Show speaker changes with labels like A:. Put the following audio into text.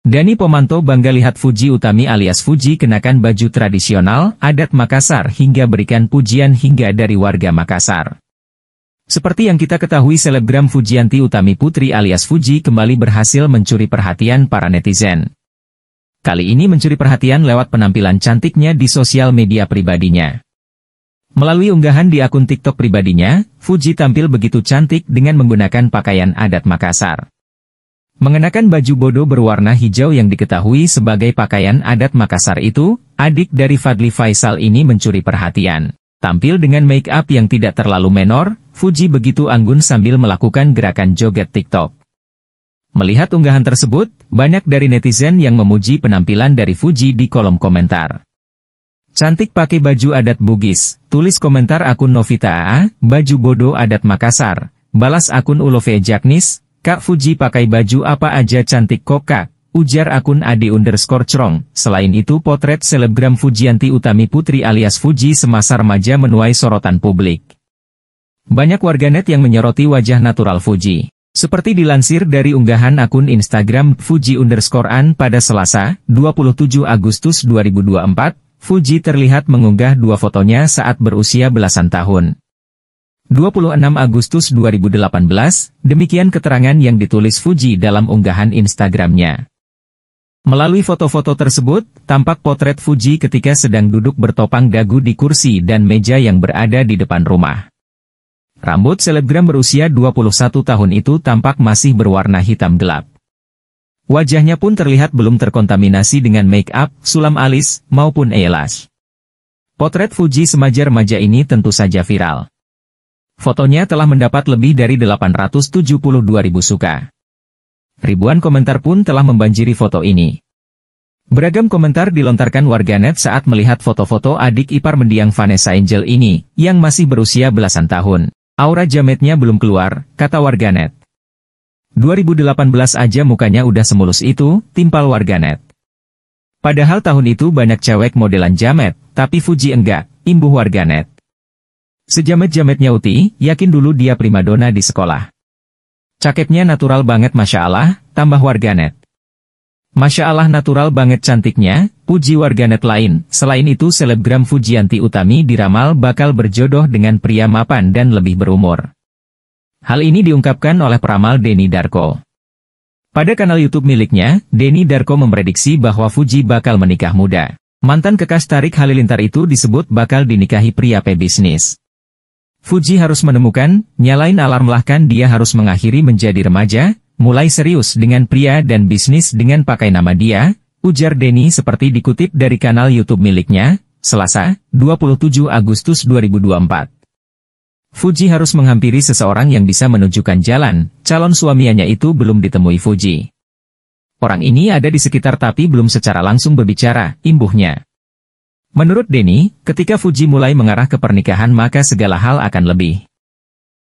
A: Dani Pomanto bangga lihat Fuji Utami alias Fuji kenakan baju tradisional, adat Makassar hingga berikan pujian hingga dari warga Makassar. Seperti yang kita ketahui selebgram Fujianti Utami Putri alias Fuji kembali berhasil mencuri perhatian para netizen. Kali ini mencuri perhatian lewat penampilan cantiknya di sosial media pribadinya. Melalui unggahan di akun TikTok pribadinya, Fuji tampil begitu cantik dengan menggunakan pakaian adat Makassar. Mengenakan baju bodoh berwarna hijau yang diketahui sebagai pakaian adat Makassar itu, adik dari Fadli Faisal ini mencuri perhatian. Tampil dengan make up yang tidak terlalu menor, Fuji begitu anggun sambil melakukan gerakan joget TikTok. Melihat unggahan tersebut, banyak dari netizen yang memuji penampilan dari Fuji di kolom komentar. Cantik pakai baju adat Bugis, tulis komentar akun Novita AA, baju bodoh adat Makassar, balas akun Ulove Jagnis, Kak Fuji pakai baju apa aja cantik kok kak, ujar akun adi underscore crong. Selain itu potret selebgram Fujianti Utami Putri alias Fuji semasa remaja menuai sorotan publik. Banyak warganet yang menyoroti wajah natural Fuji. Seperti dilansir dari unggahan akun Instagram Fuji underscore an pada Selasa, 27 Agustus 2024, Fuji terlihat mengunggah dua fotonya saat berusia belasan tahun. 26 Agustus 2018, demikian keterangan yang ditulis Fuji dalam unggahan Instagramnya. Melalui foto-foto tersebut, tampak potret Fuji ketika sedang duduk bertopang dagu di kursi dan meja yang berada di depan rumah. Rambut selebgram berusia 21 tahun itu tampak masih berwarna hitam gelap. Wajahnya pun terlihat belum terkontaminasi dengan make up, sulam alis, maupun eyelash. Potret Fuji semajar remaja ini tentu saja viral. Fotonya telah mendapat lebih dari 872 ribu suka. Ribuan komentar pun telah membanjiri foto ini. Beragam komentar dilontarkan warganet saat melihat foto-foto adik ipar mendiang Vanessa Angel ini, yang masih berusia belasan tahun. Aura jametnya belum keluar, kata warganet. 2018 aja mukanya udah semulus itu, timpal warganet. Padahal tahun itu banyak cewek modelan jamet, tapi Fuji enggak, imbuh warganet. Sejamet-jametnya Uti, yakin dulu dia primadona di sekolah. Cakepnya natural banget Masya Allah, tambah warganet. Masya Allah natural banget cantiknya, puji warganet lain. Selain itu selebgram Fujianti Utami diramal bakal berjodoh dengan pria mapan dan lebih berumur. Hal ini diungkapkan oleh peramal Denny Darko. Pada kanal YouTube miliknya, Denny Darko memprediksi bahwa Fuji bakal menikah muda. Mantan kekas Tarik Halilintar itu disebut bakal dinikahi pria pebisnis. Fuji harus menemukan, nyalain alarm kan dia harus mengakhiri menjadi remaja, mulai serius dengan pria dan bisnis dengan pakai nama dia, ujar Denny seperti dikutip dari kanal YouTube miliknya, Selasa, 27 Agustus 2024. Fuji harus menghampiri seseorang yang bisa menunjukkan jalan, calon suaminya itu belum ditemui Fuji. Orang ini ada di sekitar tapi belum secara langsung berbicara, imbuhnya. Menurut Denny, ketika Fuji mulai mengarah ke pernikahan maka segala hal akan lebih